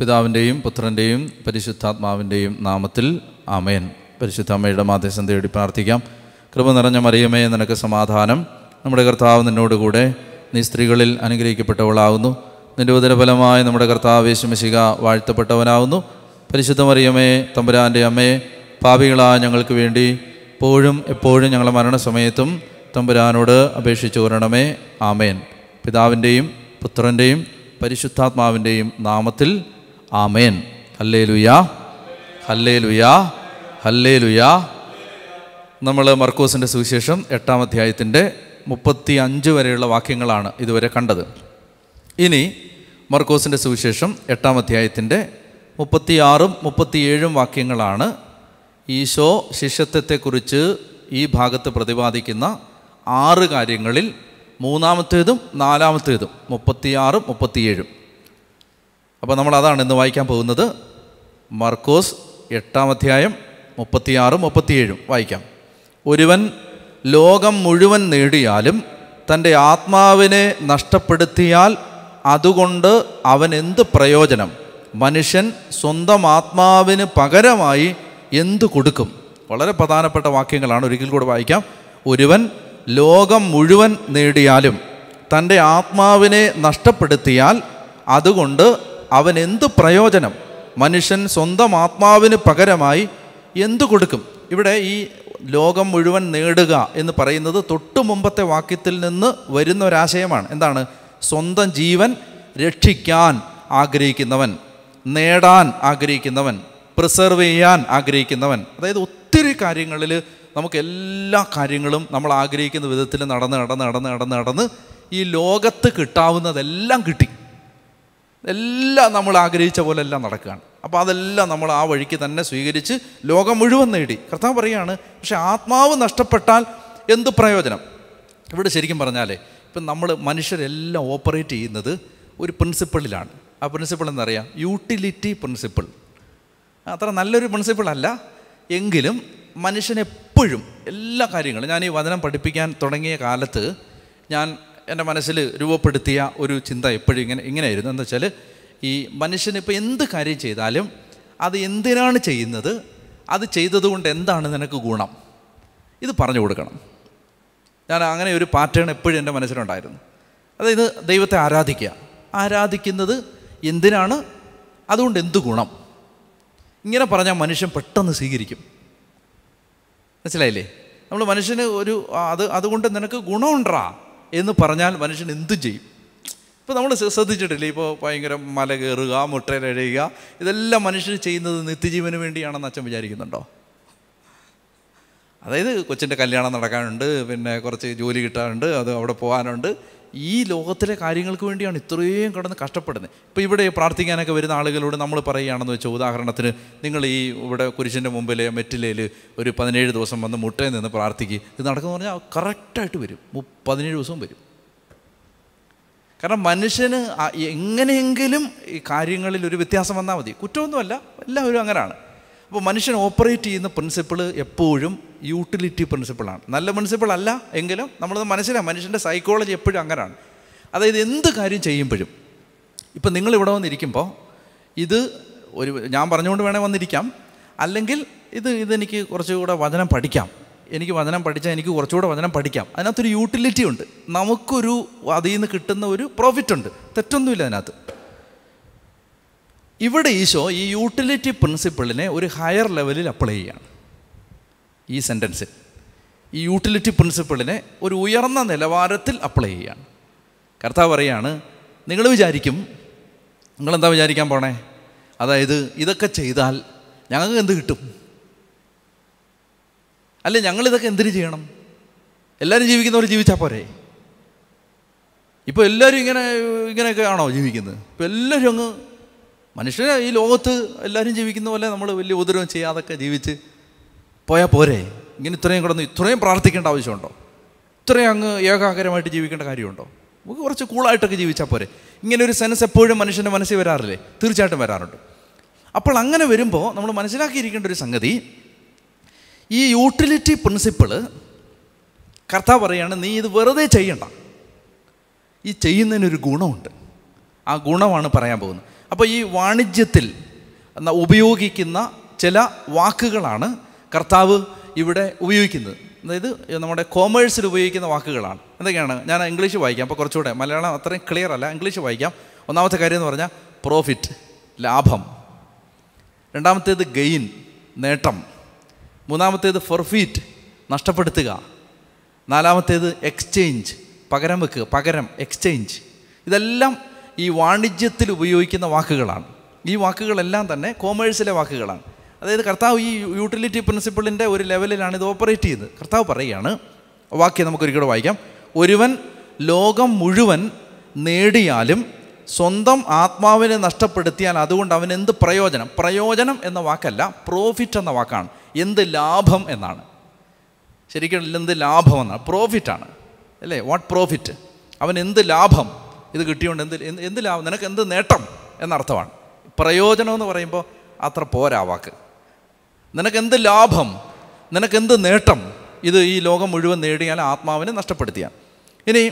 പിതാവിൻ്റെയും പുത്രൻ്റെയും പരിശുദ്ധാത്മാവിൻ്റെയും നാമത്തിൽ അമയൻ പരിശുദ്ധ അമ്മയുടെ മാധ്യസ്ഥം തേടി പ്രാർത്ഥിക്കാം കൃപ നിറഞ്ഞ മറിയമേ നിനക്ക് സമാധാനം നമ്മുടെ കർത്താവ് നിന്നോടുകൂടെ നീ സ്ത്രീകളിൽ അനുഗ്രഹിക്കപ്പെട്ടവളാവുന്നു നിൻ്റെ ഉദരഫലമായി നമ്മുടെ കർത്താവ് യേശുമിശിക വാഴ്ത്തപ്പെട്ടവനാവുന്നു പരിശുദ്ധ മറിയമേ തമ്പുരാൻ്റെ അമ്മയെ പാപികളായ ഞങ്ങൾക്ക് വേണ്ടി എപ്പോഴും എപ്പോഴും ഞങ്ങളുടെ മരണസമയത്തും തമ്പുരാനോട് അപേക്ഷിച്ചു വരണമേ ആമേൻ പിതാവിൻ്റെയും പുത്രൻ്റെയും പരിശുദ്ധാത്മാവിൻ്റെയും നാമത്തിൽ ആമേൻ ഹല്ലേ ലുയാ ഹല്ലേ ലുയാ ഹല്ലേ ലുയാ നമ്മൾ മർക്കോസിൻ്റെ സുവിശേഷം എട്ടാം അധ്യായത്തിൻ്റെ മുപ്പത്തി അഞ്ച് വരെയുള്ള വാക്യങ്ങളാണ് ഇതുവരെ കണ്ടത് ഇനി മർക്കോസിൻ്റെ സുവിശേഷം എട്ടാം അധ്യായത്തിൻ്റെ മുപ്പത്തിയാറും മുപ്പത്തിയേഴും വാക്യങ്ങളാണ് ഈശോ ശിഷ്യത്വത്തെക്കുറിച്ച് ഈ ഭാഗത്ത് പ്രതിപാദിക്കുന്ന ആറ് കാര്യങ്ങളിൽ മൂന്നാമത്തേതും നാലാമത്തേതും മുപ്പത്തിയാറും മുപ്പത്തിയേഴും അപ്പോൾ നമ്മൾ അതാണ് ഇന്ന് വായിക്കാൻ പോകുന്നത് മർക്കോസ് എട്ടാം അധ്യായം മുപ്പത്തിയാറും മുപ്പത്തിയേഴും വായിക്കാം ഒരുവൻ ലോകം മുഴുവൻ നേടിയാലും തൻ്റെ ആത്മാവിനെ നഷ്ടപ്പെടുത്തിയാൽ അതുകൊണ്ട് അവൻ എന്ത് പ്രയോജനം മനുഷ്യൻ സ്വന്തം ആത്മാവിന് പകരമായി എന്തു കൊടുക്കും വളരെ പ്രധാനപ്പെട്ട വാക്യങ്ങളാണ് ഒരിക്കൽ കൂടെ വായിക്കാം ഒരുവൻ ലോകം മുഴുവൻ നേടിയാലും തൻ്റെ ആത്മാവിനെ നഷ്ടപ്പെടുത്തിയാൽ അതുകൊണ്ട് അവൻ എന്ത് പ്രയോജനം മനുഷ്യൻ സ്വന്തം ആത്മാവിന് പകരമായി എന്തു കൊടുക്കും ഇവിടെ ഈ ലോകം മുഴുവൻ നേടുക എന്ന് പറയുന്നത് തൊട്ടു മുമ്പത്തെ വാക്യത്തിൽ നിന്ന് വരുന്ന ഒരാശയമാണ് എന്താണ് സ്വന്തം ജീവൻ രക്ഷിക്കാൻ ആഗ്രഹിക്കുന്നവൻ നേടാൻ ആഗ്രഹിക്കുന്നവൻ പ്രിസർവ് ചെയ്യാൻ ആഗ്രഹിക്കുന്നവൻ അതായത് ഒത്തിരി കാര്യങ്ങളിൽ നമുക്ക് എല്ലാ കാര്യങ്ങളും നമ്മൾ ആഗ്രഹിക്കുന്ന വിധത്തിൽ നടന്ന് നടന്ന് നടന്ന് നടന്ന് നടന്ന് ഈ ലോകത്ത് കിട്ടാവുന്നതെല്ലാം കിട്ടി എല്ലാം നമ്മൾ ആഗ്രഹിച്ച പോലെ എല്ലാം നടക്കുകയാണ് അപ്പോൾ അതെല്ലാം നമ്മൾ ആ വഴിക്ക് തന്നെ സ്വീകരിച്ച് ലോകം മുഴുവൻ നേടി കർത്താവ് പറയുകയാണ് പക്ഷേ ആത്മാവ് നഷ്ടപ്പെട്ടാൽ എന്ത് പ്രയോജനം ഇവിടെ ശരിക്കും പറഞ്ഞാലേ ഇപ്പം നമ്മൾ മനുഷ്യരെല്ലാം ഓപ്പറേറ്റ് ചെയ്യുന്നത് ഒരു പ്രിൻസിപ്പിളിലാണ് ആ പ്രിൻസിപ്പിൾ എന്നറിയാം യൂട്ടിലിറ്റി പ്രിൻസിപ്പിൾ അത്ര നല്ലൊരു പ്രിൻസിപ്പിൾ അല്ല എങ്കിലും മനുഷ്യനെപ്പോഴും എല്ലാ കാര്യങ്ങളും ഞാൻ ഈ വചനം പഠിപ്പിക്കാൻ തുടങ്ങിയ കാലത്ത് ഞാൻ എൻ്റെ മനസ്സിൽ രൂപപ്പെടുത്തിയ ഒരു ചിന്ത എപ്പോഴും ഇങ്ങനെ ഇങ്ങനെയായിരുന്നു എന്താ വെച്ചാൽ ഈ ഇപ്പോൾ എന്ത് കാര്യം ചെയ്താലും അത് എന്തിനാണ് ചെയ്യുന്നത് അത് ചെയ്തതുകൊണ്ട് എന്താണ് നിനക്ക് ഗുണം ഇത് പറഞ്ഞു കൊടുക്കണം ഞാൻ അങ്ങനെ ഒരു പാറ്റേൺ എപ്പോഴും എൻ്റെ മനസ്സിലുണ്ടായിരുന്നു അതായത് ദൈവത്തെ ആരാധിക്കുക ആരാധിക്കുന്നത് എന്തിനാണ് അതുകൊണ്ട് എന്ത് ഗുണം ഇങ്ങനെ പറഞ്ഞാൽ മനുഷ്യൻ പെട്ടെന്ന് സ്വീകരിക്കും മനസ്സിലായില്ലേ നമ്മൾ മനുഷ്യന് ഒരു അത് അതുകൊണ്ട് നിനക്ക് ഗുണമുണ്ടാ എന്ന് പറഞ്ഞാൽ മനുഷ്യൻ എന്തും ചെയ്യും ഇപ്പോൾ നമ്മൾ ശ്രദ്ധിച്ചിട്ടില്ലേ ഇപ്പോൾ ഭയങ്കര മല കയറുക മുട്ടയിലഴയുക ഇതെല്ലാം മനുഷ്യർ ചെയ്യുന്നത് നിത്യജീവന് വേണ്ടിയാണെന്ന് അച്ഛൻ വിചാരിക്കുന്നുണ്ടോ അതായത് കൊച്ചിൻ്റെ കല്യാണം നടക്കാനുണ്ട് പിന്നെ കുറച്ച് ജോലി കിട്ടാനുണ്ട് അത് അവിടെ പോകാനുണ്ട് ഈ ലോകത്തിലെ കാര്യങ്ങൾക്ക് വേണ്ടിയാണ് ഇത്രയും കടന്ന് കഷ്ടപ്പെടുന്നത് ഇപ്പോൾ ഇവിടെ പ്രാർത്ഥിക്കാനൊക്കെ വരുന്ന ആളുകളോട് നമ്മൾ പറയുകയാണെന്ന് വെച്ചാൽ ഉദാഹരണത്തിന് നിങ്ങൾ ഈ ഇവിടെ കുരിശിൻ്റെ മുമ്പിലെ മെറ്റിലയിൽ ഒരു പതിനേഴ് ദിവസം വന്ന് മുട്ടയിൽ നിന്ന് പ്രാർത്ഥിക്കുക ഇത് നടക്കുന്നു പറഞ്ഞാൽ കറക്റ്റായിട്ട് വരും പതിനേഴ് ദിവസവും വരും കാരണം മനുഷ്യന് എങ്ങനെയെങ്കിലും ഈ കാര്യങ്ങളിൽ ഒരു വ്യത്യാസം വന്നാൽ മതി കുറ്റമൊന്നുമല്ല എല്ലാവരും അങ്ങനെയാണ് അപ്പോൾ മനുഷ്യൻ ഓപ്പറേറ്റ് ചെയ്യുന്ന പ്രിൻസിപ്പിൾ എപ്പോഴും യൂട്ടിലിറ്റി പ്രിൻസിപ്പിളാണ് നല്ല പ്രിൻസിപ്പിൾ അല്ല എങ്കിലും നമ്മളത് മനസ്സിലാണ് മനുഷ്യൻ്റെ സൈക്കോളജി എപ്പോഴും അങ്ങനെയാണ് അതായത് എന്ത് കാര്യം ചെയ്യുമ്പോഴും ഇപ്പം നിങ്ങളിവിടെ വന്നിരിക്കുമ്പോൾ ഇത് ഒരു ഞാൻ പറഞ്ഞുകൊണ്ട് വേണേൽ വന്നിരിക്കാം അല്ലെങ്കിൽ ഇത് ഇതെനിക്ക് കുറച്ചുകൂടെ വചനം പഠിക്കാം എനിക്ക് വചനം പഠിച്ചാൽ എനിക്ക് കുറച്ചുകൂടെ വചനം പഠിക്കാം അതിനകത്തൊരു യൂട്ടിലിറ്റി ഉണ്ട് നമുക്കൊരു അതിൽ നിന്ന് കിട്ടുന്ന ഒരു പ്രോഫിറ്റ് ഉണ്ട് തെറ്റൊന്നുമില്ല അതിനകത്ത് ഇവിടെ ഈശോ ഈ യൂട്ടിലിറ്റി പ്രിൻസിപ്പിളിനെ ഒരു ഹയർ ലെവലിൽ അപ്ലൈ ചെയ്യാണ് ഈ സെൻറ്റൻസിൽ ഈ യൂട്ടിലിറ്റി പ്രിൻസിപ്പിളിനെ ഒരു ഉയർന്ന നിലവാരത്തിൽ അപ്ലൈ ചെയ്യാണ് കർത്താവ് പറയാണ് നിങ്ങൾ വിചാരിക്കും നിങ്ങളെന്താ വിചാരിക്കാൻ പോണേ അതായത് ഇതൊക്കെ ചെയ്താൽ ഞങ്ങൾക്ക് എന്ത് കിട്ടും അല്ല ഞങ്ങളിതൊക്കെ എന്തിനു ചെയ്യണം എല്ലാവരും ജീവിക്കുന്നവർ ജീവിച്ചാൽ പോരെ ഇപ്പോൾ എല്ലാവരും ഇങ്ങനെ ഇങ്ങനെയൊക്കെ ആണോ ജീവിക്കുന്നത് ഇപ്പോൾ എല്ലാവരും അങ്ങ് മനുഷ്യന് ഈ ലോകത്ത് എല്ലാവരും ജീവിക്കുന്ന പോലെ നമ്മൾ വലിയ ഉപദ്രവം ചെയ്യാതൊക്കെ ജീവിച്ച് പോയാൽ പോരെ ഇങ്ങനെ ഇത്രയും കിടന്ന് ഇത്രയും പ്രാർത്ഥിക്കേണ്ട ആവശ്യമുണ്ടോ ഇത്രയും അങ്ങ് ഏകാഗ്രമായിട്ട് ജീവിക്കേണ്ട കാര്യമുണ്ടോ നമുക്ക് കുറച്ച് കൂളായിട്ടൊക്കെ ജീവിച്ചാൽ പോരെ ഇങ്ങനെ ഒരു സെൻസ് എപ്പോഴും മനുഷ്യൻ്റെ മനസ്സിൽ വരാറില്ലേ തീർച്ചയായിട്ടും വരാറുണ്ട് അപ്പോൾ അങ്ങനെ വരുമ്പോൾ നമ്മൾ മനസ്സിലാക്കിയിരിക്കേണ്ട ഒരു സംഗതി ഈ യൂട്ടിലിറ്റി പ്രിൻസിപ്പിള് കർത്താവ് പറയുകയാണ് നീ ഇത് വെറുതെ ചെയ്യണ്ട ഈ ചെയ്യുന്നതിനൊരു ഗുണമുണ്ട് ആ ഗുണമാണ് പറയാൻ പോകുന്നത് അപ്പോൾ ഈ വാണിജ്യത്തിൽ ഉപയോഗിക്കുന്ന ചില വാക്കുകളാണ് കർത്താവ് ഇവിടെ ഉപയോഗിക്കുന്നത് അതായത് നമ്മുടെ കോമേഴ്സിൽ ഉപയോഗിക്കുന്ന വാക്കുകളാണ് എന്തൊക്കെയാണ് ഞാൻ ഇംഗ്ലീഷ് വായിക്കാം അപ്പോൾ കുറച്ചുകൂടെ മലയാളം അത്രയും ക്ലിയർ അല്ല ഇംഗ്ലീഷ് വായിക്കാം ഒന്നാമത്തെ കാര്യം എന്ന് പറഞ്ഞാൽ പ്രോഫിറ്റ് ലാഭം രണ്ടാമത്തേത് ഗെയിൻ നേട്ടം മൂന്നാമത്തേത് ഫൊർഫീറ്റ് നഷ്ടപ്പെടുത്തുക നാലാമത്തേത് എക്സ്ചേഞ്ച് പകരം വെക്കുക പകരം എക്സ്ചേഞ്ച് ഇതെല്ലാം ഈ വാണിജ്യത്തിൽ ഉപയോഗിക്കുന്ന വാക്കുകളാണ് ഈ വാക്കുകളെല്ലാം തന്നെ കോമേഴ്സിലെ വാക്കുകളാണ് അതായത് കർത്താവ് ഈ യൂട്ടിലിറ്റി പ്രിൻസിപ്പിളിൻ്റെ ഒരു ലെവലിലാണ് ഇത് ഓപ്പറേറ്റ് ചെയ്യുന്നത് കർത്താവ് പറയുകയാണ് വാക്യം നമുക്കൊരിക്കലും വായിക്കാം ഒരുവൻ ലോകം മുഴുവൻ നേടിയാലും സ്വന്തം ആത്മാവിനെ നഷ്ടപ്പെടുത്തിയാൽ അതുകൊണ്ട് അവൻ എന്ത് പ്രയോജനം പ്രയോജനം എന്ന വാക്കല്ല പ്രോഫിറ്റ് എന്ന വാക്കാണ് എന്ത് ലാഭം എന്നാണ് ശരിക്കും എന്ത് ലാഭം എന്നാണ് പ്രോഫിറ്റാണ് അല്ലേ വാട്ട് പ്രോഫിറ്റ് അവൻ എന്ത് ലാഭം ഇത് കിട്ടിയോണ്ട് എന്ത് എന്ത് ലാഭം നിനക്ക് എന്ത് നേട്ടം എന്നർത്ഥമാണ് പ്രയോജനം എന്ന് പറയുമ്പോൾ അത്ര പോരാ വാക്ക് നിനക്കെന്ത് ലാഭം നിനക്കെന്ത് നേട്ടം ഇത് ഈ ലോകം മുഴുവൻ നേടിയാൽ ആത്മാവിനെ നഷ്ടപ്പെടുത്തിയ ഇനി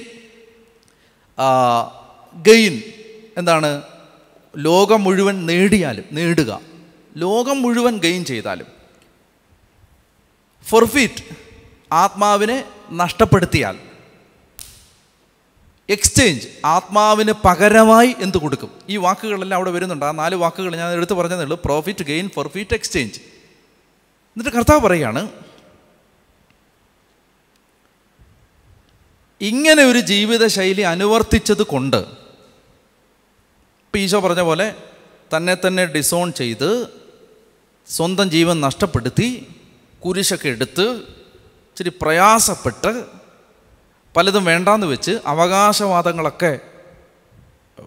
ഗെയിൻ എന്താണ് ലോകം മുഴുവൻ നേടിയാലും നേടുക ലോകം മുഴുവൻ ഗെയിൻ ചെയ്താലും ഫൊർഫീറ്റ് ആത്മാവിനെ നഷ്ടപ്പെടുത്തിയാൽ എക്സ്ചേഞ്ച് ആത്മാവിന് പകരമായി എന്ത് കൊടുക്കും ഈ വാക്കുകളെല്ലാം അവിടെ വരുന്നുണ്ട് ആ നാല് വാക്കുകൾ ഞാൻ എടുത്തു പറഞ്ഞതേ ഉള്ളൂ പ്രോഫിറ്റ് ഗെയിൻ ഫോർഫിറ്റ് എക്സ്ചേഞ്ച് എന്നിട്ട് കർത്താവ് പറയുകയാണ് ഇങ്ങനെ ഒരു ജീവിതശൈലി അനുവർത്തിച്ചത് കൊണ്ട് ഇപ്പം ഈശോ പറഞ്ഞ പോലെ തന്നെ തന്നെ ഡിസോൺ ചെയ്ത് സ്വന്തം ജീവൻ നഷ്ടപ്പെടുത്തി കുരിശൊക്കെ എടുത്ത് ഇച്ചിരി പ്രയാസപ്പെട്ട് പലതും വേണ്ടാന്ന് വെച്ച് അവകാശവാദങ്ങളൊക്കെ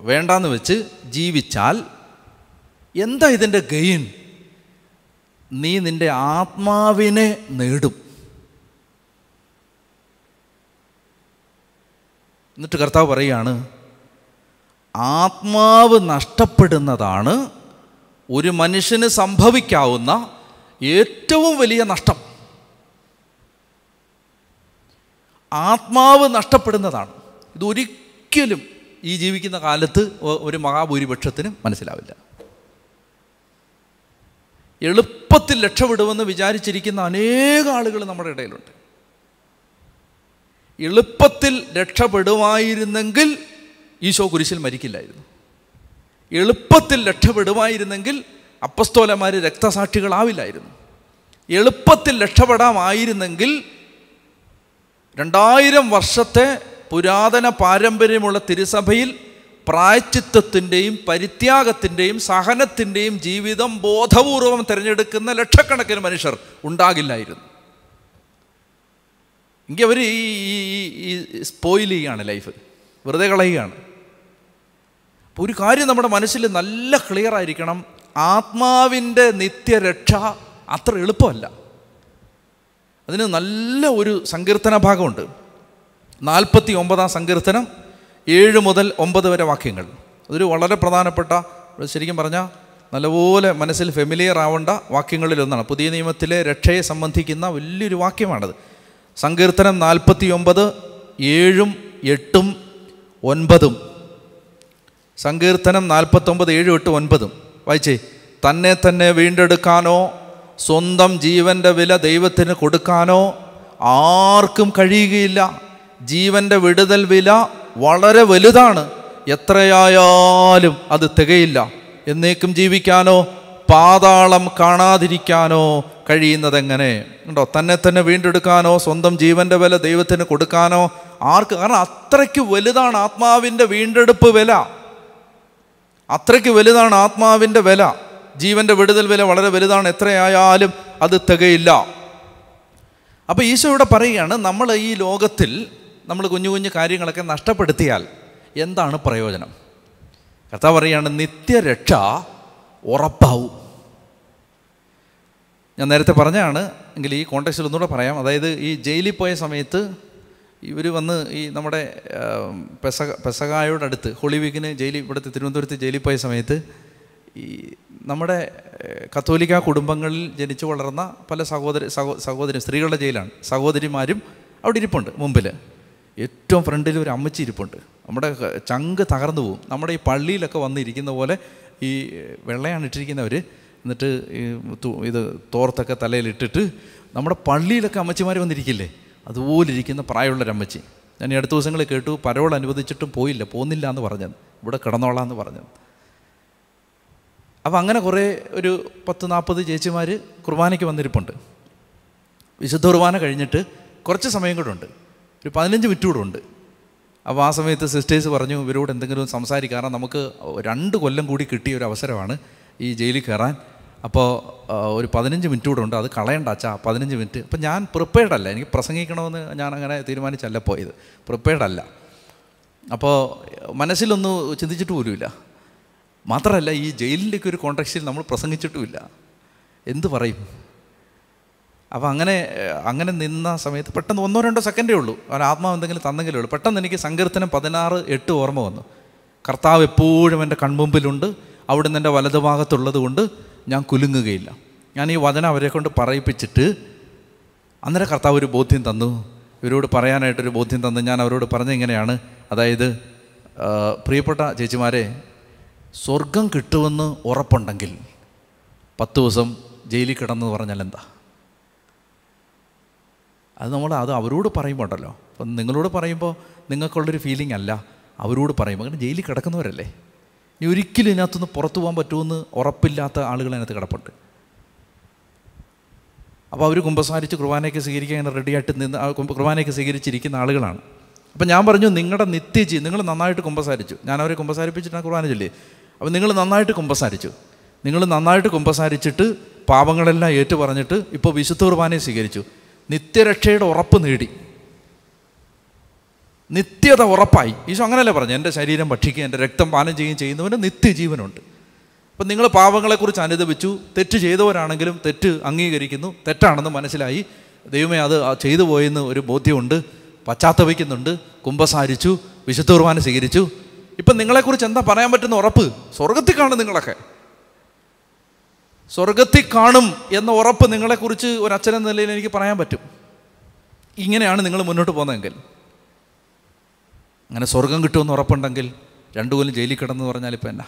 വേണ്ടാന്ന് വെച്ച് ജീവിച്ചാൽ എന്താ ഇതിൻ്റെ ഗെയിൻ നീ നിൻ്റെ ആത്മാവിനെ നേടും എന്നിട്ട് കർത്താവ് പറയുകയാണ് ആത്മാവ് നഷ്ടപ്പെടുന്നതാണ് ഒരു മനുഷ്യന് സംഭവിക്കാവുന്ന ഏറ്റവും വലിയ നഷ്ടം ആത്മാവ് നഷ്ടപ്പെടുന്നതാണ് ഇതൊരിക്കലും ഈ ജീവിക്കുന്ന കാലത്ത് ഒരു മഹാഭൂരിപക്ഷത്തിന് മനസ്സിലാവില്ല എളുപ്പത്തിൽ രക്ഷപ്പെടുമെന്ന് വിചാരിച്ചിരിക്കുന്ന അനേക ആളുകൾ നമ്മുടെ ഇടയിലുണ്ട് എളുപ്പത്തിൽ രക്ഷപ്പെടുമായിരുന്നെങ്കിൽ ഈശോ കുരിശിൽ മരിക്കില്ലായിരുന്നു എളുപ്പത്തിൽ രക്ഷപ്പെടുമായിരുന്നെങ്കിൽ അപ്പസ്തോലന്മാർ രക്തസാക്ഷികളാവില്ലായിരുന്നു എളുപ്പത്തിൽ രക്ഷപ്പെടാമായിരുന്നെങ്കിൽ രണ്ടായിരം വർഷത്തെ പുരാതന പാരമ്പര്യമുള്ള തിരുസഭയിൽ പ്രായച്ചിത്വത്തിൻ്റെയും പരിത്യാഗത്തിൻ്റെയും സഹനത്തിൻ്റെയും ജീവിതം ബോധപൂർവം തിരഞ്ഞെടുക്കുന്ന ലക്ഷക്കണക്കിന് മനുഷ്യർ ഉണ്ടാകില്ലായിരുന്നു എങ്കിൽ അവർ ഈ ഈ സ്പോയിൽ ചെയ്യുകയാണ് ലൈഫ് വെറുതെ കളയുകയാണ് അപ്പോൾ ഒരു കാര്യം നമ്മുടെ മനസ്സിൽ നല്ല ക്ലിയർ ആയിരിക്കണം ആത്മാവിൻ്റെ നിത്യരക്ഷ അത്ര എളുപ്പമല്ല അതിന് നല്ല ഒരു സങ്കീർത്തന ഭാഗമുണ്ട് നാൽപ്പത്തി ഒമ്പതാം സങ്കീർത്തനം ഏഴ് മുതൽ ഒമ്പത് വരെ വാക്യങ്ങൾ അതൊരു വളരെ പ്രധാനപ്പെട്ട ശരിക്കും പറഞ്ഞാൽ നല്ലപോലെ മനസ്സിൽ ഫെമിലിയർ ആവേണ്ട വാക്യങ്ങളിലൊന്നാണ് പുതിയ നിയമത്തിലെ രക്ഷയെ സംബന്ധിക്കുന്ന വലിയൊരു വാക്യമാണത് സങ്കീർത്തനം നാൽപ്പത്തി ഒമ്പത് ഏഴും എട്ടും ഒൻപതും സങ്കീർത്തനം നാൽപ്പത്തൊമ്പത് ഏഴും എട്ടും ഒൻപതും വായിച്ചേ തന്നെ തന്നെ വീണ്ടെടുക്കാനോ സ്വന്തം ജീവൻ്റെ വില ദൈവത്തിന് കൊടുക്കാനോ ആർക്കും കഴിയുകയില്ല ജീവൻ്റെ വിടുതൽ വില വളരെ വലുതാണ് എത്രയായാലും അത് തികയില്ല എന്നേക്കും ജീവിക്കാനോ പാതാളം കാണാതിരിക്കാനോ കഴിയുന്നതെങ്ങനെ ഉണ്ടോ തന്നെ തന്നെ വീണ്ടെടുക്കാനോ സ്വന്തം ജീവൻ്റെ വില ദൈവത്തിന് കൊടുക്കാനോ ആർക്ക് കാരണം അത്രയ്ക്ക് വലുതാണ് ആത്മാവിൻ്റെ വീണ്ടെടുപ്പ് വില അത്രയ്ക്ക് വലുതാണ് ആത്മാവിൻ്റെ വില ജീവൻ്റെ വിടുതൽ വില വളരെ വലുതാണ് എത്രയായാലും അത് തികയില്ല അപ്പോൾ ഈശോ ഇവിടെ പറയുകയാണ് നമ്മൾ ഈ ലോകത്തിൽ നമ്മൾ കുഞ്ഞു കുഞ്ഞു കാര്യങ്ങളൊക്കെ നഷ്ടപ്പെടുത്തിയാൽ എന്താണ് പ്രയോജനം കഥ പറയുകയാണ് നിത്യരക്ഷ ഉറപ്പാവും ഞാൻ നേരത്തെ പറഞ്ഞാണ് എങ്കിൽ ഈ കോൺടാക്സിൽ ഒന്നുകൂടെ പറയാം അതായത് ഈ ജയിലിൽ പോയ സമയത്ത് ഇവർ വന്ന് ഈ നമ്മുടെ പെസക പെസകായോടടുത്ത് ഹോളി വീക്കിന് ജയിലിൽ ഇവിടുത്തെ തിരുവനന്തപുരത്ത് ജയിലിൽ പോയ സമയത്ത് ഈ നമ്മുടെ കത്തോലിക്ക കുടുംബങ്ങളിൽ ജനിച്ചു വളർന്ന പല സഹോദരി സഹോ സഹോദരി സ്ത്രീകളുടെ ജയിലാണ് സഹോദരിമാരും അവിടെ ഇരിപ്പുണ്ട് മുമ്പിൽ ഏറ്റവും ഫ്രണ്ടിൽ ഒരു അമ്മച്ചി ഇരിപ്പുണ്ട് നമ്മുടെ ചങ്ക് തകർന്നു പോകും നമ്മുടെ ഈ പള്ളിയിലൊക്കെ വന്നിരിക്കുന്ന പോലെ ഈ വെള്ളയാണ് ഇട്ടിരിക്കുന്നവർ എന്നിട്ട് ഇത് തോർത്തൊക്കെ തലയിലിട്ടിട്ട് നമ്മുടെ പള്ളിയിലൊക്കെ അമ്മച്ചിമാർ വന്നിരിക്കില്ലേ അതുപോലെ ഇരിക്കുന്ന പ്രായമുള്ളൊരമ്മച്ചി ഞാൻ ഈ അടുത്ത ദിവസങ്ങളിൽ കേട്ടു പരോൾ അനുവദിച്ചിട്ടും പോയില്ല പോകുന്നില്ല എന്ന് പറഞ്ഞത് ഇവിടെ കിടന്നോളാം എന്ന് പറഞ്ഞത് അപ്പോൾ അങ്ങനെ കുറേ ഒരു പത്ത് നാൽപ്പത് ചേച്ചിമാർ കുർബാനയ്ക്ക് വന്നിരിപ്പുണ്ട് വിശുദ്ധ കുർബാന കഴിഞ്ഞിട്ട് കുറച്ച് സമയം കൂടെ ഉണ്ട് ഒരു പതിനഞ്ച് മിനിറ്റ് കൂടെ ഉണ്ട് അപ്പോൾ ആ സമയത്ത് സിസ്റ്റേഴ്സ് പറഞ്ഞു ഇവരോട് എന്തെങ്കിലും സംസാരിക്കുക കാരണം നമുക്ക് രണ്ട് കൊല്ലം കൂടി കിട്ടിയ ഒരു അവസരമാണ് ഈ ജയിലിൽ കയറാൻ അപ്പോൾ ഒരു പതിനഞ്ച് മിനിറ്റ് കൂടെ ഉണ്ട് അത് കളയണ്ട അച്ഛാ പതിനഞ്ച് മിനിറ്റ് അപ്പം ഞാൻ പ്രിപ്പയർഡ് അല്ല എനിക്ക് പ്രസംഗിക്കണമെന്ന് ഞാൻ അങ്ങനെ തീരുമാനിച്ചല്ല പോയത് പ്രിപ്പയർഡ് അല്ല അപ്പോൾ മനസ്സിലൊന്നും ചിന്തിച്ചിട്ട് പോലുമില്ല മാത്രമല്ല ഈ ജയിലിൻ്റെയൊക്കെ ഒരു കോൺടാക്സിൽ നമ്മൾ പ്രസംഗിച്ചിട്ടുമില്ല എന്ത് പറയും അപ്പോൾ അങ്ങനെ അങ്ങനെ നിന്ന സമയത്ത് പെട്ടെന്ന് ഒന്നോ രണ്ടോ സെക്കൻഡേ ഉള്ളൂ അവൻ ആത്മാവ് എന്തെങ്കിലും തന്നെങ്കിലേ ഉള്ളൂ പെട്ടെന്ന് എനിക്ക് സങ്കീർത്തനം പതിനാറ് എട്ട് ഓർമ്മ വന്നു കർത്താവ് എപ്പോഴും എൻ്റെ കൺമുമ്പിലുണ്ട് അവിടുന്ന് എൻ്റെ വലതുഭാഗത്തുള്ളത് കൊണ്ട് ഞാൻ കുലുങ്ങുകയില്ല ഞാൻ ഈ വചന അവരെ കൊണ്ട് പറയിപ്പിച്ചിട്ട് അന്നേരം കർത്താവ് ഒരു ബോധ്യം തന്നു ഇവരോട് പറയാനായിട്ടൊരു ബോധ്യം തന്നു ഞാൻ അവരോട് പറഞ്ഞ ഇങ്ങനെയാണ് അതായത് പ്രിയപ്പെട്ട ചേച്ചിമാരെ സ്വർഗം കിട്ടുമെന്ന് ഉറപ്പുണ്ടെങ്കിൽ പത്ത് ദിവസം ജയിലിൽ കിടന്നു പറഞ്ഞാൽ എന്താ അത് നമ്മൾ അത് അവരോട് പറയുമ്പോൾ ഉണ്ടല്ലോ അപ്പം നിങ്ങളോട് പറയുമ്പോൾ നിങ്ങൾക്കുള്ളൊരു ഫീലിംഗ് അല്ല അവരോട് പറയുമ്പോൾ അങ്ങനെ ജയിലിൽ കിടക്കുന്നവരല്ലേ ഇനി ഒരിക്കലും ഇതിനകത്തുനിന്ന് പുറത്തു പോകാൻ പറ്റുമെന്ന് ഉറപ്പില്ലാത്ത ആളുകൾ അതിനകത്ത് കിടപ്പുണ്ട് അപ്പോൾ അവർ കുമ്പസാരിച്ച് കുർബാനയൊക്കെ സ്വീകരിക്കാൻ റെഡിയായിട്ട് നിന്ന് കുർബാനയൊക്കെ സ്വീകരിച്ചിരിക്കുന്ന ആളുകളാണ് അപ്പം ഞാൻ പറഞ്ഞു നിങ്ങളുടെ നിത്യജി നിങ്ങൾ നന്നായിട്ട് കുമ്പസാരിച്ചു ഞാൻ അവരെ കുമ്പസാരിപ്പിച്ചിട്ടാണ് കുർബാന ചൊല്ലിയത് അപ്പോൾ നിങ്ങൾ നന്നായിട്ട് കുമ്പസാരിച്ചു നിങ്ങൾ നന്നായിട്ട് കുമ്പസാരിച്ചിട്ട് പാപങ്ങളെല്ലാം ഏറ്റു പറഞ്ഞിട്ട് ഇപ്പോൾ വിശുദ്ധ കുർബാനയെ സ്വീകരിച്ചു നിത്യരക്ഷയുടെ ഉറപ്പ് നേടി നിത്യത ഉറപ്പായി ഈശോ അങ്ങനെയല്ലേ പറഞ്ഞു എൻ്റെ ശരീരം ഭക്ഷിക്കുകയും എൻ്റെ രക്തം പാനം ചെയ്യുകയും ചെയ്യുന്നവന് നിത്യജീവനുണ്ട് അപ്പം നിങ്ങൾ പാപങ്ങളെക്കുറിച്ച് അനുദപിച്ചു തെറ്റ് ചെയ്തവരാണെങ്കിലും തെറ്റ് അംഗീകരിക്കുന്നു തെറ്റാണെന്ന് മനസ്സിലായി ദൈവമേ അത് ചെയ്തു പോയെന്ന് ഒരു ബോധ്യമുണ്ട് പശ്ചാത്തപിക്കുന്നുണ്ട് കുമ്പസാരിച്ചു വിശുദ്ധ കുർബാന സ്വീകരിച്ചു ഇപ്പം നിങ്ങളെക്കുറിച്ച് എന്താ പറയാൻ പറ്റുന്ന ഉറപ്പ് സ്വർഗത്തിൽ കാണും നിങ്ങളൊക്കെ സ്വർഗത്തിൽ കാണും എന്ന ഉറപ്പ് നിങ്ങളെക്കുറിച്ച് ഒരു എന്ന നിലയിൽ എനിക്ക് പറയാൻ പറ്റും ഇങ്ങനെയാണ് നിങ്ങൾ മുന്നോട്ട് പോകുന്നതെങ്കിൽ അങ്ങനെ സ്വർഗം കിട്ടുമെന്ന് ഉറപ്പുണ്ടെങ്കിൽ രണ്ടു കൊല്ലം ജയിലിൽ കിടന്നു പറഞ്ഞാൽ ഇപ്പം എന്നാ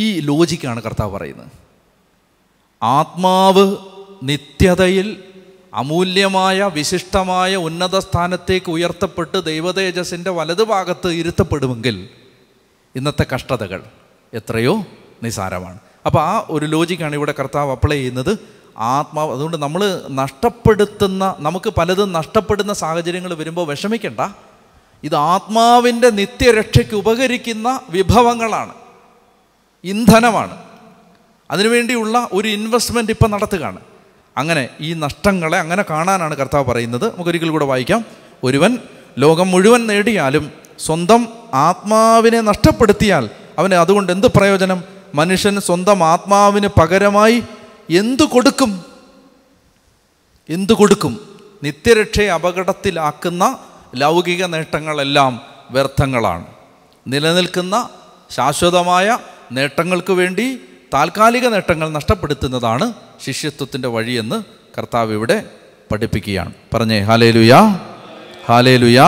ഈ ലോജിക്കാണ് കർത്താവ് പറയുന്നത് ആത്മാവ് നിത്യതയിൽ അമൂല്യമായ വിശിഷ്ടമായ ഉന്നത സ്ഥാനത്തേക്ക് ഉയർത്തപ്പെട്ട് വലതു ഭാഗത്ത് ഇരുത്തപ്പെടുമെങ്കിൽ ഇന്നത്തെ കഷ്ടതകൾ എത്രയോ നിസാരമാണ് അപ്പോൾ ആ ഒരു ലോജിക്കാണ് ഇവിടെ കർത്താവ് അപ്ലൈ ചെയ്യുന്നത് ആത്മാവ് അതുകൊണ്ട് നമ്മൾ നഷ്ടപ്പെടുത്തുന്ന നമുക്ക് പലതും നഷ്ടപ്പെടുന്ന സാഹചര്യങ്ങൾ വരുമ്പോൾ വിഷമിക്കണ്ട ഇത് ആത്മാവിൻ്റെ നിത്യരക്ഷയ്ക്ക് ഉപകരിക്കുന്ന വിഭവങ്ങളാണ് ഇന്ധനമാണ് അതിനുവേണ്ടിയുള്ള ഒരു ഇൻവെസ്റ്റ്മെൻറ്റ് ഇപ്പം നടത്തുകയാണ് അങ്ങനെ ഈ നഷ്ടങ്ങളെ അങ്ങനെ കാണാനാണ് കർത്താവ് പറയുന്നത് ഒരിക്കൽ കൂടെ വായിക്കാം ഒരുവൻ ലോകം മുഴുവൻ നേടിയാലും സ്വന്തം ആത്മാവിനെ നഷ്ടപ്പെടുത്തിയാൽ അവന് അതുകൊണ്ട് എന്ത് പ്രയോജനം മനുഷ്യൻ സ്വന്തം ആത്മാവിന് പകരമായി എന്തു കൊടുക്കും എന്തു കൊടുക്കും നിത്യരക്ഷയെ അപകടത്തിലാക്കുന്ന ലൗകിക നേട്ടങ്ങളെല്ലാം വ്യർത്ഥങ്ങളാണ് നിലനിൽക്കുന്ന ശാശ്വതമായ നേട്ടങ്ങൾക്ക് വേണ്ടി താൽക്കാലിക നേട്ടങ്ങൾ നഷ്ടപ്പെടുത്തുന്നതാണ് ശിഷ്യത്വത്തിൻ്റെ വഴിയെന്ന് കർത്താവ് ഇവിടെ പഠിപ്പിക്കുകയാണ് പറഞ്ഞേ ഹാലേ ലുയാ ഹാലേ ലുയാ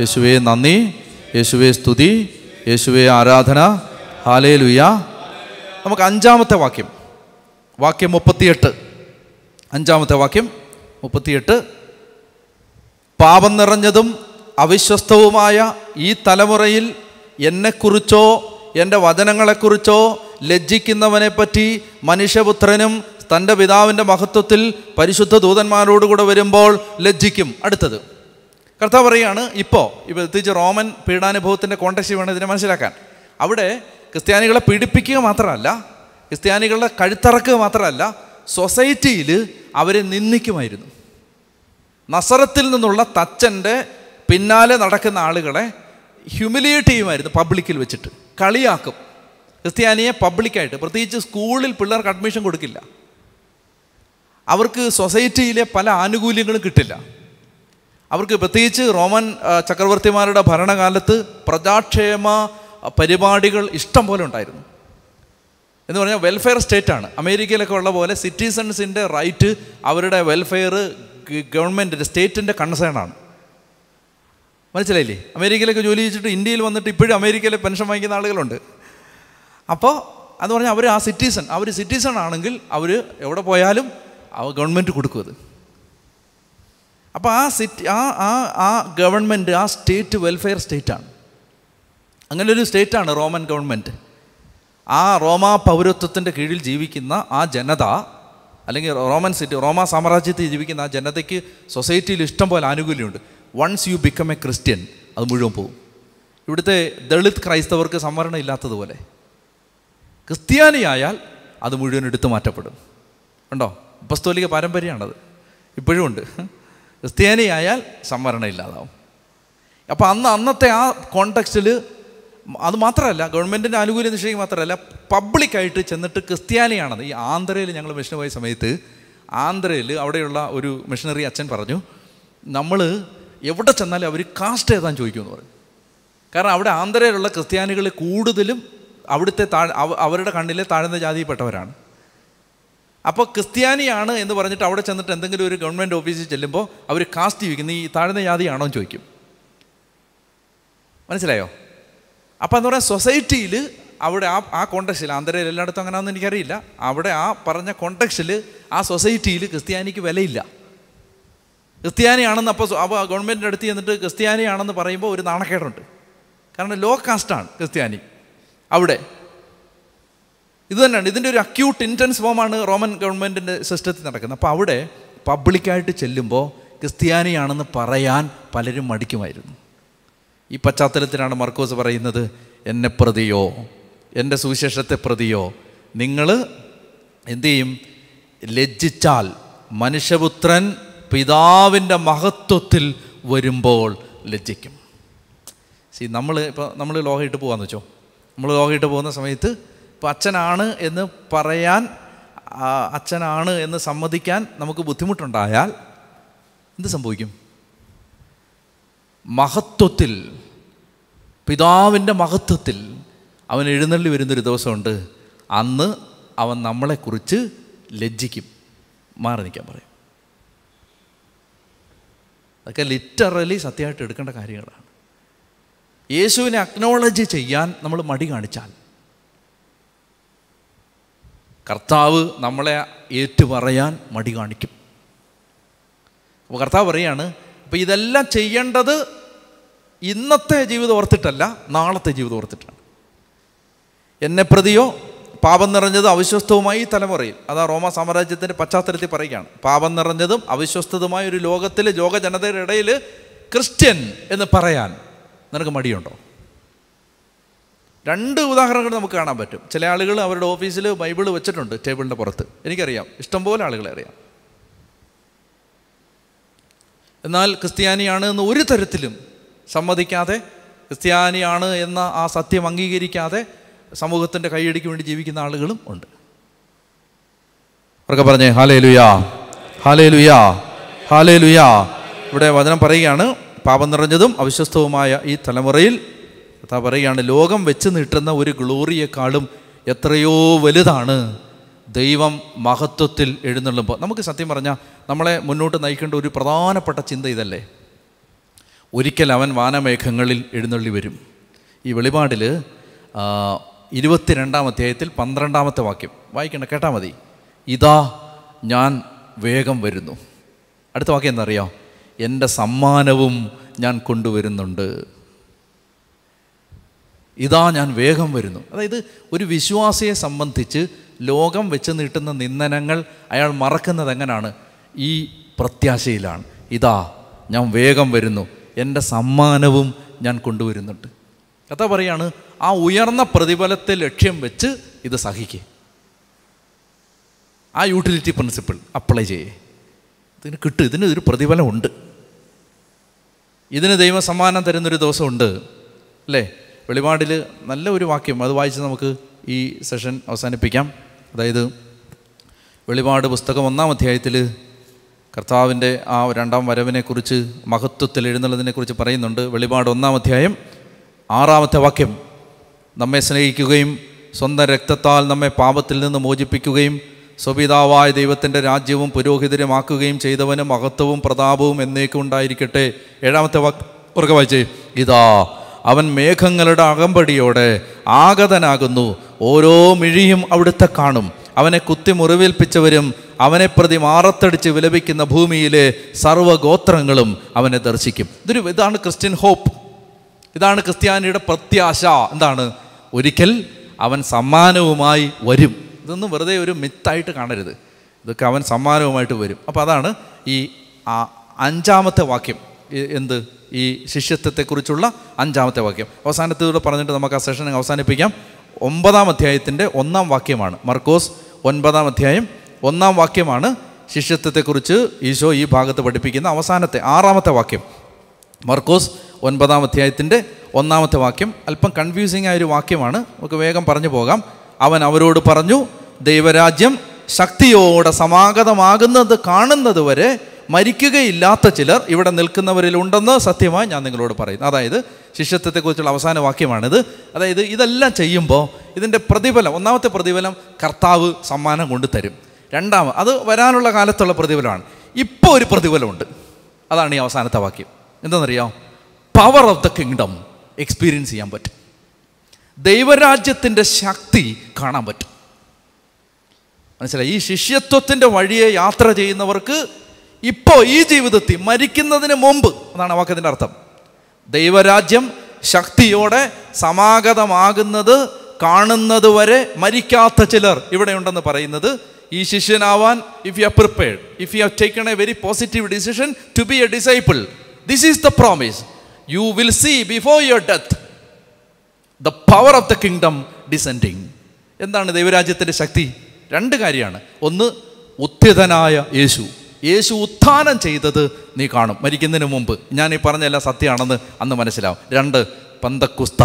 യേശുവേ നന്ദി യേശുവേ സ്തുതി യേശുവേ ആരാധന ഹാലേ ലുയാ നമുക്ക് അഞ്ചാമത്തെ വാക്യം വാക്യം മുപ്പത്തിയെട്ട് അഞ്ചാമത്തെ വാക്യം മുപ്പത്തിയെട്ട് പാപം നിറഞ്ഞതും അവിശ്വസ്തവുമായ ഈ തലമുറയിൽ എന്നെക്കുറിച്ചോ എൻ്റെ വചനങ്ങളെക്കുറിച്ചോ ലജ്ജിക്കുന്നവനെപ്പറ്റി മനുഷ്യപുത്രനും തൻ്റെ പിതാവിൻ്റെ മഹത്വത്തിൽ പരിശുദ്ധ ദൂതന്മാരോടുകൂടെ വരുമ്പോൾ ലജ്ജിക്കും അടുത്തത് കർത്താവ് പറയാണ് ഇപ്പോൾ ഇപ്പോൾ എത്തിച്ച് റോമൻ പീഡാനുഭവത്തിൻ്റെ കോണ്ടക്സ്റ്റ് വേണം ഇതിനെ മനസ്സിലാക്കാൻ അവിടെ ക്രിസ്ത്യാനികളെ പീഡിപ്പിക്കുക മാത്രമല്ല ക്രിസ്ത്യാനികളുടെ കഴുത്തറക്കുക മാത്രമല്ല സൊസൈറ്റിയിൽ അവരെ നിന്ദിക്കുമായിരുന്നു നസറത്തിൽ നിന്നുള്ള തച്ചൻ്റെ പിന്നാലെ നടക്കുന്ന ആളുകളെ ഹ്യൂമിലിയേറ്റ് ചെയ്യുമായിരുന്നു പബ്ലിക്കിൽ വെച്ചിട്ട് കളിയാക്കും ക്രിസ്ത്യാനിയെ പബ്ലിക്കായിട്ട് പ്രത്യേകിച്ച് സ്കൂളിൽ പിള്ളേർക്ക് അഡ്മിഷൻ കൊടുക്കില്ല അവർക്ക് സൊസൈറ്റിയിലെ പല ആനുകൂല്യങ്ങളും കിട്ടില്ല അവർക്ക് പ്രത്യേകിച്ച് റോമൻ ചക്രവർത്തിമാരുടെ ഭരണകാലത്ത് പ്രജാക്ഷേമ പരിപാടികൾ ഇഷ്ടം പോലെ ഉണ്ടായിരുന്നു എന്ന് പറഞ്ഞാൽ വെൽഫെയർ സ്റ്റേറ്റ് ആണ് അമേരിക്കയിലൊക്കെ ഉള്ള പോലെ സിറ്റിസൺസിൻ്റെ റൈറ്റ് അവരുടെ വെൽഫെയർ ഗവൺമെൻറ്റിൻ്റെ സ്റ്റേറ്റിൻ്റെ ആണ് മനസ്സിലായില്ലേ അമേരിക്കയിലൊക്കെ ജോലി ചെയ്തിട്ട് ഇന്ത്യയിൽ വന്നിട്ട് ഇപ്പോഴും അമേരിക്കയിലെ പെൻഷൻ വാങ്ങിക്കുന്ന ആളുകളുണ്ട് അപ്പോൾ അത് പറഞ്ഞാൽ അവർ ആ സിറ്റിസൺ അവർ സിറ്റിസൺ ആണെങ്കിൽ അവർ എവിടെ പോയാലും ഗവൺമെൻറ് കൊടുക്കും അത് അപ്പോൾ ആ സിറ്റി ആ ആ ആ ഗവൺമെൻറ് ആ സ്റ്റേറ്റ് വെൽഫെയർ സ്റ്റേറ്റാണ് അങ്ങനെ ഒരു സ്റ്റേറ്റാണ് റോമൻ ഗവൺമെൻറ് ആ റോമാ പൗരത്വത്തിൻ്റെ കീഴിൽ ജീവിക്കുന്ന ആ ജനത അല്ലെങ്കിൽ റോമൻ സിറ്റി റോമാ സാമ്രാജ്യത്തിൽ ജീവിക്കുന്ന ആ ജനതയ്ക്ക് സൊസൈറ്റിയിൽ ഇഷ്ടം പോലെ ആനുകൂല്യമുണ്ട് once you become a Christian അത് മുഴുവൻ പോകും ഇവിടുത്തെ ദളിത് ക്രൈസ്തവർക്ക് സംവരണം ഇല്ലാത്തതുപോലെ ക്രിസ്ത്യാനിയായാൽ അത് മുഴുവൻ എടുത്തു മാറ്റപ്പെടും ഉണ്ടോ ഉപസ്തോലിക പാരമ്പര്യമാണത് ഇപ്പോഴും ഉണ്ട് ക്രിസ്ത്യാനിയായാൽ സംവരണം ഇല്ലാതാവും അപ്പോൾ അന്ന് അന്നത്തെ ആ കോണ്ടക്സ്റ്റിൽ അത് മാത്രമല്ല ഗവൺമെൻറ്റിൻ്റെ ആനുകൂല്യ നിഷേധം മാത്രമല്ല പബ്ലിക്കായിട്ട് ചെന്നിട്ട് ക്രിസ്ത്യാനിയാണത് ഈ ആന്ധ്രയിൽ ഞങ്ങൾ മിഷന് പോയ സമയത്ത് ആന്ധ്രയിൽ അവിടെയുള്ള ഒരു മിഷണറി അച്ഛൻ പറഞ്ഞു നമ്മൾ എവിടെ ചെന്നാലും അവർ കാസ്റ്റ് ഏതാൻ ചോദിക്കുമെന്ന് പറയും കാരണം അവിടെ ആന്ധ്രയിലുള്ള ക്രിസ്ത്യാനികൾ കൂടുതലും അവിടുത്തെ താഴ് അവരുടെ കണ്ണിലെ താഴ്ന്ന ജാതിയിൽപ്പെട്ടവരാണ് അപ്പോൾ ക്രിസ്ത്യാനിയാണ് എന്ന് പറഞ്ഞിട്ട് അവിടെ ചെന്നിട്ട് എന്തെങ്കിലും ഒരു ഗവൺമെൻറ് ഓഫീസിൽ ചെല്ലുമ്പോൾ അവർ കാസ്റ്റ് ചോദിക്കും ഈ താഴ്ന്ന ജാതിയാണോ എന്ന് ചോദിക്കും മനസ്സിലായോ അപ്പോൾ എന്ന് പറയാൻ സൊസൈറ്റിയിൽ അവിടെ ആ ആ കോണ്ടക്സിൽ ആന്ധ്രയിൽ എല്ലായിടത്തും അങ്ങനെയൊന്നും എനിക്കറിയില്ല അവിടെ ആ പറഞ്ഞ കോണ്ടക്സിൽ ആ സൊസൈറ്റിയിൽ ക്രിസ്ത്യാനിക്ക് വിലയില്ല ക്രിസ്ത്യാനിയാണെന്ന് അപ്പോൾ അപ്പോൾ ഗവൺമെൻറ്റിൻ്റെ അടുത്ത് ചെന്നിട്ട് ക്രിസ്ത്യാനിയാണെന്ന് പറയുമ്പോൾ ഒരു നാണക്കേടുണ്ട് കാരണം ലോ കാസ്റ്റാണ് ക്രിസ്ത്യാനി അവിടെ ഇത് തന്നെയാണ് ഇതിൻ്റെ ഒരു അക്യൂട്ട് ഇൻറ്റൻസ് ഫോമാണ് റോമൻ ഗവൺമെൻറ്റിൻ്റെ സിസ്റ്റത്തിൽ നടക്കുന്നത് അപ്പോൾ അവിടെ പബ്ലിക്കായിട്ട് ചെല്ലുമ്പോൾ ക്രിസ്ത്യാനിയാണെന്ന് പറയാൻ പലരും മടിക്കുമായിരുന്നു ഈ പശ്ചാത്തലത്തിലാണ് മർക്കോസ് പറയുന്നത് എന്നെ പ്രതിയോ എൻ്റെ സുവിശേഷത്തെ പ്രതിയോ നിങ്ങൾ എന്തു ചെയ്യും ലജ്ജിച്ചാൽ മനുഷ്യപുത്രൻ പിതാവിൻ്റെ മഹത്വത്തിൽ വരുമ്പോൾ ലജ്ജിക്കും സി നമ്മൾ ഇപ്പോൾ നമ്മൾ ലോഹയിട്ട് പോകാമെന്ന് വെച്ചോ നമ്മൾ ലോഹയിട്ട് പോകുന്ന സമയത്ത് ഇപ്പം അച്ഛനാണ് എന്ന് പറയാൻ അച്ഛനാണ് എന്ന് സമ്മതിക്കാൻ നമുക്ക് ബുദ്ധിമുട്ടുണ്ടായാൽ എന്ത് സംഭവിക്കും മഹത്വത്തിൽ പിതാവിൻ്റെ മഹത്വത്തിൽ അവൻ എഴുന്നള്ളി വരുന്നൊരു ദിവസമുണ്ട് അന്ന് അവൻ നമ്മളെക്കുറിച്ച് ലജ്ജിക്കും മാറി നിൽക്കാൻ പറയും അതൊക്കെ ലിറ്ററലി സത്യമായിട്ട് എടുക്കേണ്ട കാര്യങ്ങളാണ് യേശുവിനെ അക്നോളജ് ചെയ്യാൻ നമ്മൾ മടി കാണിച്ചാൽ കർത്താവ് നമ്മളെ ഏറ്റുപറയാൻ മടി കാണിക്കും അപ്പോൾ കർത്താവ് പറയാണ് അപ്പോൾ ഇതെല്ലാം ചെയ്യേണ്ടത് ഇന്നത്തെ ജീവിതം ഓർത്തിട്ടല്ല നാളത്തെ ജീവിതം ഓർത്തിട്ടാണ് എന്നെ പ്രതിയോ പാപം നിറഞ്ഞതും അവിശ്വസ്തവുമായി തലമുറയിൽ അതാ റോമ സാമ്രാജ്യത്തിൻ്റെ പശ്ചാത്തലത്തിൽ പറയുകയാണ് പാപം നിറഞ്ഞതും അവിശ്വസ്തതുമായ ഒരു ലോകത്തിൽ ലോക ജനതയുടെ ഇടയിൽ ക്രിസ്ത്യൻ എന്ന് പറയാൻ നിനക്ക് മടിയുണ്ടോ രണ്ട് ഉദാഹരണങ്ങൾ നമുക്ക് കാണാൻ പറ്റും ചില ആളുകൾ അവരുടെ ഓഫീസിൽ ബൈബിൾ വെച്ചിട്ടുണ്ട് ടേബിളിൻ്റെ പുറത്ത് എനിക്കറിയാം ഇഷ്ടംപോലെ ആളുകളെ അറിയാം എന്നാൽ ക്രിസ്ത്യാനിയാണ് എന്ന് ഒരു തരത്തിലും സമ്മതിക്കാതെ ക്രിസ്ത്യാനിയാണ് എന്ന ആ സത്യം അംഗീകരിക്കാതെ സമൂഹത്തിൻ്റെ കൈയടിക്ക് വേണ്ടി ജീവിക്കുന്ന ആളുകളും ഉണ്ട് അവർക്ക് പറഞ്ഞേ ഹാലേ ലുയാ ഹാലേ ലുയാ ഹാലേ ലുയാ ഇവിടെ വചനം പറയുകയാണ് പാപം നിറഞ്ഞതും അവിശ്വസ്തവുമായ ഈ തലമുറയിൽ കഥ പറയുകയാണ് ലോകം വെച്ച് നീട്ടുന്ന ഒരു ഗ്ലോറിയെക്കാളും എത്രയോ വലുതാണ് ദൈവം മഹത്വത്തിൽ എഴുന്നള്ളുമ്പോൾ നമുക്ക് സത്യം പറഞ്ഞാൽ നമ്മളെ മുന്നോട്ട് നയിക്കേണ്ട ഒരു പ്രധാനപ്പെട്ട ചിന്ത ഇതല്ലേ ഒരിക്കൽ അവൻ വാനമേഘങ്ങളിൽ എഴുന്നള്ളി വരും ഈ വെളിപാടിൽ ഇരുപത്തിരണ്ടാം അധ്യായത്തിൽ പന്ത്രണ്ടാമത്തെ വാക്യം വായിക്കണ്ട കേട്ടാൽ മതി ഇതാ ഞാൻ വേഗം വരുന്നു അടുത്ത വാക്യം എന്തറിയോ എൻ്റെ സമ്മാനവും ഞാൻ കൊണ്ടുവരുന്നുണ്ട് ഇതാ ഞാൻ വേഗം വരുന്നു അതായത് ഒരു വിശ്വാസിയെ സംബന്ധിച്ച് ലോകം വെച്ച് നീട്ടുന്ന നിന്ദനങ്ങൾ അയാൾ മറക്കുന്നത് എങ്ങനെയാണ് ഈ പ്രത്യാശയിലാണ് ഇതാ ഞാൻ വേഗം വരുന്നു എൻ്റെ സമ്മാനവും ഞാൻ കൊണ്ടുവരുന്നുണ്ട് കഥ പറയാണ് ആ ഉയർന്ന പ്രതിഫലത്തെ ലക്ഷ്യം വെച്ച് ഇത് സഹിക്കുക ആ യൂട്ടിലിറ്റി പ്രിൻസിപ്പിൾ അപ്ലൈ ചെയ്യേ ഇതിന് കിട്ടും ഇതിന് ഒരു പ്രതിഫലമുണ്ട് ഇതിന് ദൈവസമ്മാനം തരുന്നൊരു ദിവസമുണ്ട് അല്ലേ വെളിപാടിൽ നല്ല ഒരു വാക്യം അത് വായിച്ച് നമുക്ക് ഈ സെഷൻ അവസാനിപ്പിക്കാം അതായത് വെളിപാട് പുസ്തകം ഒന്നാം അധ്യായത്തിൽ കർത്താവിൻ്റെ ആ രണ്ടാം വരവിനെക്കുറിച്ച് മഹത്വത്തിൽ എഴുന്നള്ളതിനെക്കുറിച്ച് പറയുന്നുണ്ട് വെളിപാട് ഒന്നാം അധ്യായം ആറാമത്തെ വാക്യം നമ്മെ സ്നേഹിക്കുകയും സ്വന്തം രക്തത്താൽ നമ്മെ പാപത്തിൽ നിന്ന് മോചിപ്പിക്കുകയും സ്വപിതാവായ ദൈവത്തിൻ്റെ രാജ്യവും പുരോഹിതരുമാക്കുകയും ചെയ്തവന് മഹത്വവും പ്രതാപവും എന്നേക്കും ഉണ്ടായിരിക്കട്ടെ ഏഴാമത്തെ വാക്ക് വായിച്ചേ ഇതാ അവൻ മേഘങ്ങളുടെ അകമ്പടിയോടെ ആഗതനാകുന്നു ഓരോ മിഴിയും അവിടുത്തെ കാണും അവനെ കുത്തി മുറിവേൽപ്പിച്ചവരും അവനെ പ്രതി മാറത്തടിച്ച് വിലപിക്കുന്ന ഭൂമിയിലെ സർവ്വഗോത്രങ്ങളും അവനെ ദർശിക്കും ഇതൊരു ഇതാണ് ക്രിസ്ത്യൻ ഹോപ്പ് ഇതാണ് ക്രിസ്ത്യാനിയുടെ പ്രത്യാശ എന്താണ് ഒരിക്കൽ അവൻ സമ്മാനവുമായി വരും ഇതൊന്നും വെറുതെ ഒരു മിത്തായിട്ട് കാണരുത് ഇതൊക്കെ അവൻ സമ്മാനവുമായിട്ട് വരും അപ്പോൾ അതാണ് ഈ ആ അഞ്ചാമത്തെ വാക്യം എന്ത് ഈ ശിഷ്യത്വത്തെക്കുറിച്ചുള്ള അഞ്ചാമത്തെ വാക്യം അവസാനത്തിലൂടെ പറഞ്ഞിട്ട് നമുക്ക് ആ സെഷൻ അവസാനിപ്പിക്കാം ഒമ്പതാം അധ്യായത്തിൻ്റെ ഒന്നാം വാക്യമാണ് മർക്കോസ് ഒൻപതാം അധ്യായം ഒന്നാം വാക്യമാണ് ശിഷ്യത്വത്തെക്കുറിച്ച് ഈശോ ഈ ഭാഗത്ത് പഠിപ്പിക്കുന്ന അവസാനത്തെ ആറാമത്തെ വാക്യം മർക്കോസ് ഒൻപതാം അധ്യായത്തിൻ്റെ ഒന്നാമത്തെ വാക്യം അല്പം കൺഫ്യൂസിങ് ആയ ഒരു വാക്യമാണ് നമുക്ക് വേഗം പറഞ്ഞു പോകാം അവൻ അവരോട് പറഞ്ഞു ദൈവരാജ്യം ശക്തിയോടെ സമാഗതമാകുന്നത് കാണുന്നത് വരെ മരിക്കുകയില്ലാത്ത ചിലർ ഇവിടെ നിൽക്കുന്നവരിൽ ഉണ്ടെന്ന് സത്യമായി ഞാൻ നിങ്ങളോട് പറയുന്നു അതായത് ശിഷ്യത്വത്തെക്കുറിച്ചുള്ള അവസാന വാക്യമാണിത് അതായത് ഇതെല്ലാം ചെയ്യുമ്പോൾ ഇതിൻ്റെ പ്രതിഫലം ഒന്നാമത്തെ പ്രതിഫലം കർത്താവ് സമ്മാനം കൊണ്ട് തരും രണ്ടാമത് അത് വരാനുള്ള കാലത്തുള്ള പ്രതിഫലമാണ് ഇപ്പോൾ ഒരു പ്രതിഫലമുണ്ട് അതാണ് ഈ അവസാനത്തെ വാക്യം എന്താണെന്നറിയാം power of the kingdom experience ചെയ്യാൻ പറ്റും ദൈവരാജ്യത്തിൻ്റെ ശക്തി കാണാൻ പറ്റും മനസ്സിലായി ഈ ശിഷ്യത്വത്തിൻ്റെ വഴിയെ യാത്ര ചെയ്യുന്നവർക്ക് ഇപ്പോൾ ഈ ജീവിതത്തിൽ മരിക്കുന്നതിന് മുമ്പ് എന്നാണ് വാക്കത്തിൻ്റെ അർത്ഥം ദൈവരാജ്യം ശക്തിയോടെ സമാഗതമാകുന്നത് കാണുന്നത് വരെ മരിക്കാത്ത ചിലർ ഇവിടെ ഉണ്ടെന്ന് പറയുന്നത് ഈ ശിഷ്യനാവാൻ if you are prepared if you have taken a very positive decision to be a disciple this is the promise you will see before your death the power of the kingdom descending എന്താണ് ദൈവരാജ്യത്തിൻ്റെ ശക്തി രണ്ട് കാര്യമാണ് ഒന്ന് ഉത്ഥിതനായ യേശു യേശു ഉത്ഥാനം ചെയ്തത് നീ കാണും മരിക്കുന്നതിന് മുമ്പ് ഞാൻ ഈ പറഞ്ഞ സത്യമാണെന്ന് അന്ന് മനസ്സിലാവും രണ്ട് പന്തക്കുസ്ത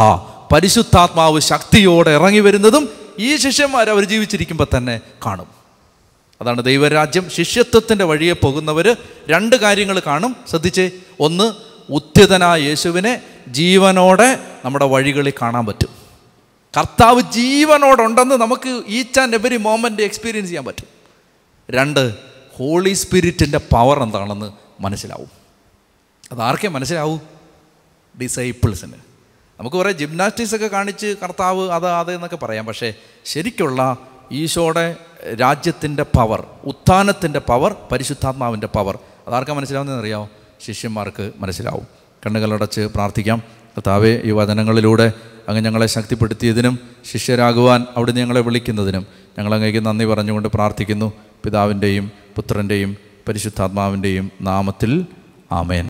പരിശുദ്ധാത്മാവ് ശക്തിയോടെ ഇറങ്ങി വരുന്നതും ഈ ശിഷ്യന്മാർ അവർ ജീവിച്ചിരിക്കുമ്പോൾ തന്നെ കാണും അതാണ് ദൈവരാജ്യം ശിഷ്യത്വത്തിൻ്റെ വഴിയെ പോകുന്നവർ രണ്ട് കാര്യങ്ങൾ കാണും ശ്രദ്ധിച്ച് ഒന്ന് ഉദ്ധിതനായ യേശുവിനെ ജീവനോടെ നമ്മുടെ വഴികളിൽ കാണാൻ പറ്റും കർത്താവ് ജീവനോടുണ്ടെന്ന് നമുക്ക് each and every moment experience ചെയ്യാൻ പറ്റും രണ്ട് ഹോളി സ്പിരിറ്റിൻ്റെ പവർ എന്താണെന്ന് മനസ്സിലാവും അതാർക്കേ മനസ്സിലാവൂ ഡിസൈപ്പിൾസിന് നമുക്ക് കുറേ ജിംനാസ്റ്റിക്സ് ഒക്കെ കാണിച്ച് കർത്താവ് അത് അതെന്നൊക്കെ പറയാം പക്ഷേ ശരിക്കുള്ള ഈശോയുടെ രാജ്യത്തിൻ്റെ പവർ ഉത്ഥാനത്തിൻ്റെ പവർ പരിശുദ്ധാത്മാവിൻ്റെ പവർ അതാർക്ക് മനസ്സിലാവുന്നതെന്ന് അറിയാമോ ശിഷ്യന്മാർക്ക് മനസ്സിലാവും കണ്ണുകളടച്ച് പ്രാർത്ഥിക്കാം കർത്താവെ ഈ വചനങ്ങളിലൂടെ അങ്ങ് ഞങ്ങളെ ശക്തിപ്പെടുത്തിയതിനും ശിഷ്യരാകുവാൻ അവിടുന്ന് ഞങ്ങളെ വിളിക്കുന്നതിനും ഞങ്ങളങ്ങേക്ക് നന്ദി പറഞ്ഞുകൊണ്ട് പ്രാർത്ഥിക്കുന്നു പിതാവിൻ്റെയും പുത്രൻ്റെയും പരിശുദ്ധാത്മാവിൻ്റെയും നാമത്തിൽ ആമേൻ